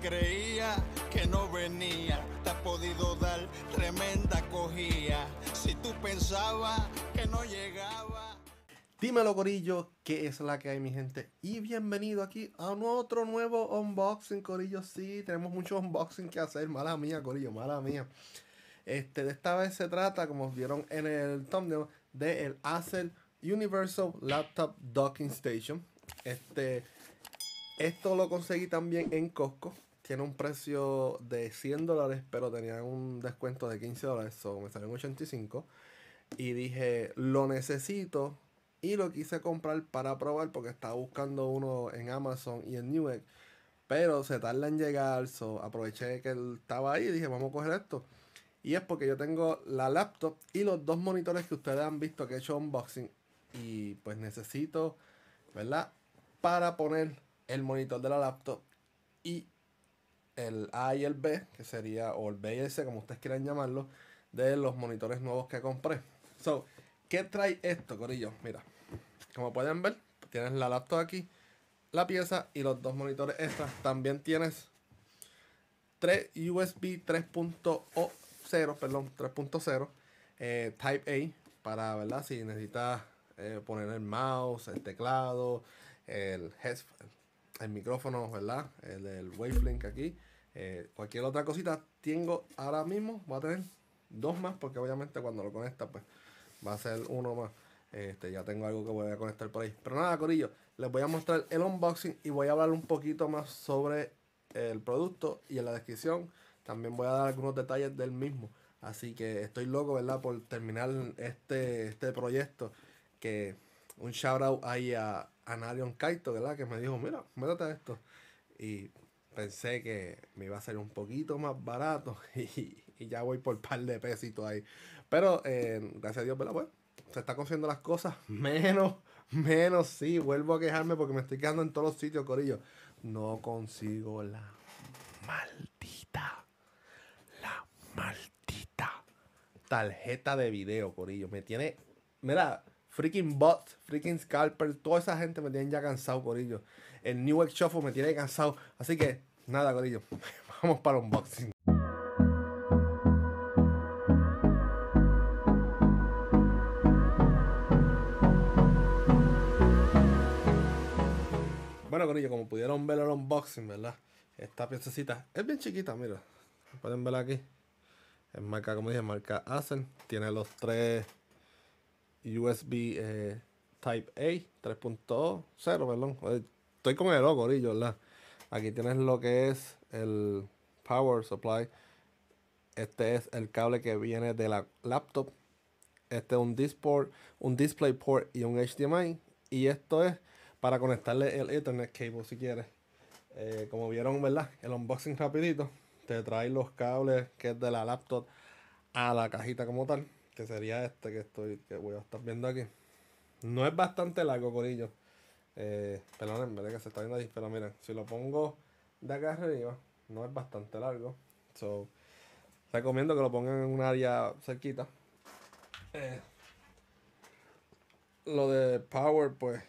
creía que no venía, te ha podido dar tremenda cogía. Si tú pensabas que no llegaba. Dímelo Corillo, ¿qué es la que hay mi gente? Y bienvenido aquí a otro nuevo unboxing Corillo. Sí, tenemos mucho unboxing que hacer, mala mía Corillo, mala mía. Este, de esta vez se trata, como vieron en el thumbnail, del el Acer Universal Laptop Docking Station. Este, esto lo conseguí también en Costco. Tiene un precio de 100 dólares, pero tenía un descuento de 15 dólares, so me salió en 85. Y dije, lo necesito. Y lo quise comprar para probar porque estaba buscando uno en Amazon y en Newegg. Pero se tarda en llegar, so aproveché que él estaba ahí y dije, vamos a coger esto. Y es porque yo tengo la laptop y los dos monitores que ustedes han visto que he hecho unboxing. Y pues necesito, ¿verdad? Para poner el monitor de la laptop y el A y el B, que sería, o el B y el C, como ustedes quieran llamarlo, de los monitores nuevos que compré. So, ¿qué trae esto, Corillo? Mira, como pueden ver, tienes la laptop aquí, la pieza y los dos monitores estas. También tienes 3 USB 3.0, perdón, 3.0 eh, Type A para, ¿verdad? Si necesitas eh, poner el mouse, el teclado, el headphone, el micrófono, ¿verdad? El, del Wavelink aquí. Eh, cualquier otra cosita, tengo ahora mismo, voy a tener dos más, porque obviamente cuando lo conecta, pues va a ser uno más. Este, ya tengo algo que voy a conectar por ahí. Pero nada, Corillo, les voy a mostrar el unboxing y voy a hablar un poquito más sobre el producto y en la descripción también voy a dar algunos detalles del mismo. Así que estoy loco, ¿verdad? Por terminar este, este proyecto. Que un shout out ahí a a Narion Kaito, ¿verdad? Que me dijo, mira, métete esto. Y pensé que me iba a salir un poquito más barato y, ya voy por par de pesitos ahí. Pero eh, gracias a Dios, ¿verdad? Bueno, pues, se está consiguiendo las cosas menos, menos, sí. Vuelvo a quejarme porque me estoy quedando en todos los sitios, Corillo. No consigo la maldita, la maldita tarjeta de video, Corillo. Me tiene, mira, freaking Bot, freaking Scalper, toda esa gente me tiene ya cansado, Corillo. El New York Shuffle me tiene cansado. Así que, nada, Corillo, vamos para el unboxing. Bueno, Corillo, como pudieron ver el unboxing, ¿verdad? Esta piececita es bien chiquita, mira. Pueden verla aquí. Es marca, como dije, marca Asen. Tiene los tres USB eh, Type A 3.0, perdón. Estoy con el loco, ¿verdad? Aquí tienes lo que es el power supply. Este es el cable que viene de la laptop. Este es un DisplayPort, un y un HDMI. Y esto es para conectarle el Ethernet cable si quieres. Eh, como vieron, ¿verdad? El unboxing rapidito. Te trae los cables que es de la laptop a la cajita como tal que sería este que estoy, que voy a estar viendo aquí. No es bastante largo, Corillo. Eh, verdad que se está viendo ahí, pero miren, si lo pongo de acá arriba, no es bastante largo. So, recomiendo que lo pongan en un área cerquita. Eh, lo de Power, pues,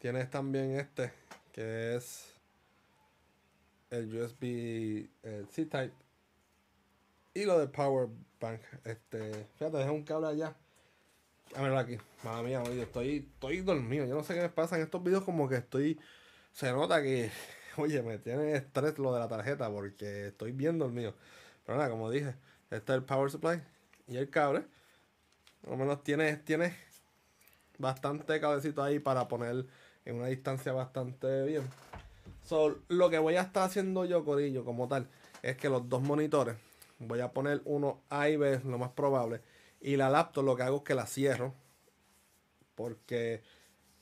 tienes también este, que es el USB eh, C-Type y lo de power bank. Este, fíjate, deja un cable allá. A aquí. Madre mía, oye, estoy, estoy dormido. Yo no sé qué me pasa en estos videos, como que estoy. Se nota que, oye, me tiene estrés lo de la tarjeta porque estoy bien dormido. Pero nada, como dije, está el power supply y el cable. Por lo menos tiene, tiene bastante cabecito ahí para poner en una distancia bastante bien. So, lo que voy a estar haciendo yo, Corillo, como tal, es que los dos monitores Voy a poner uno A y B, lo más probable. Y la laptop lo que hago es que la cierro. Porque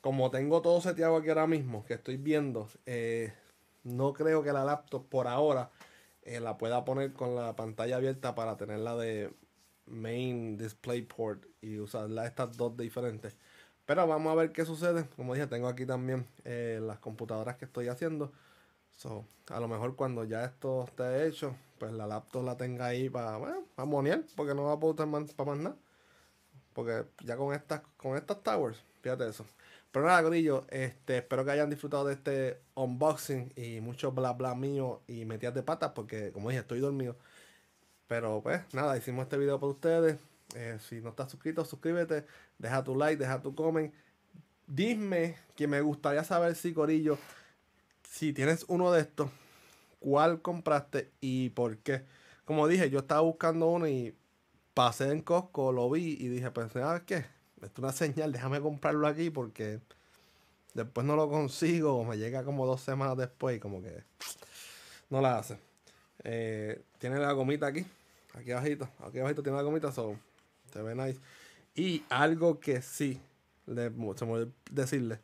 como tengo todo seteado aquí ahora mismo, que estoy viendo, eh, no creo que la laptop por ahora eh, la pueda poner con la pantalla abierta para tenerla de main display port y usarla estas dos diferentes. Pero vamos a ver qué sucede. Como dije, tengo aquí también eh, las computadoras que estoy haciendo a lo mejor cuando ya esto esté hecho, pues la laptop la tenga ahí para, bueno, monear, porque no va a poder Estar para más nada. Porque ya con estas, con estas towers, fíjate eso. Pero nada, Corillo, este, espero que hayan disfrutado de este unboxing y mucho bla bla mío y metidas de patas, porque como dije, estoy dormido. Pero pues nada, hicimos este video para ustedes. Eh, si no estás suscrito, suscríbete, deja tu like, deja tu comment. Dime que me gustaría saber si, Corillo si tienes uno de estos, ¿cuál compraste y por qué? Como dije, yo estaba buscando uno y pasé en Costco, lo vi y dije, pensé, ¿sabes qué? Esto es una señal, déjame comprarlo aquí porque después no lo consigo me llega como dos semanas después y como que no la hace. Eh, tiene la gomita aquí, aquí abajito, aquí abajito tiene la gomita, solo se ve nice. Y algo que sí, le, se decirle,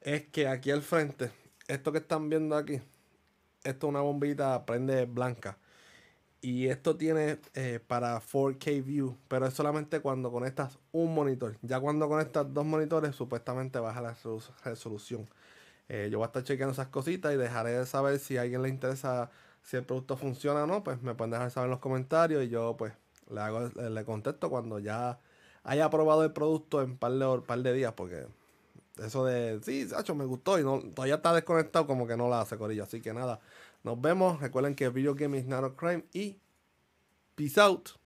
es que aquí al frente esto que están viendo aquí, esto es una bombita, prende blanca. Y esto tiene eh, para 4K view, pero es solamente cuando conectas un monitor. Ya cuando conectas dos monitores, supuestamente baja la resolución. Eh, yo voy a estar chequeando esas cositas y dejaré de saber si a alguien le interesa si el producto funciona o no. Pues me pueden dejar saber en los comentarios y yo pues le, hago, le contesto cuando ya haya probado el producto en par de, par de días porque eso de, sí, Sacho, me gustó y no, todavía está desconectado, como que no la hace, Corillo. Así que nada, nos vemos. Recuerden que Video Game is Not Crime y Peace out.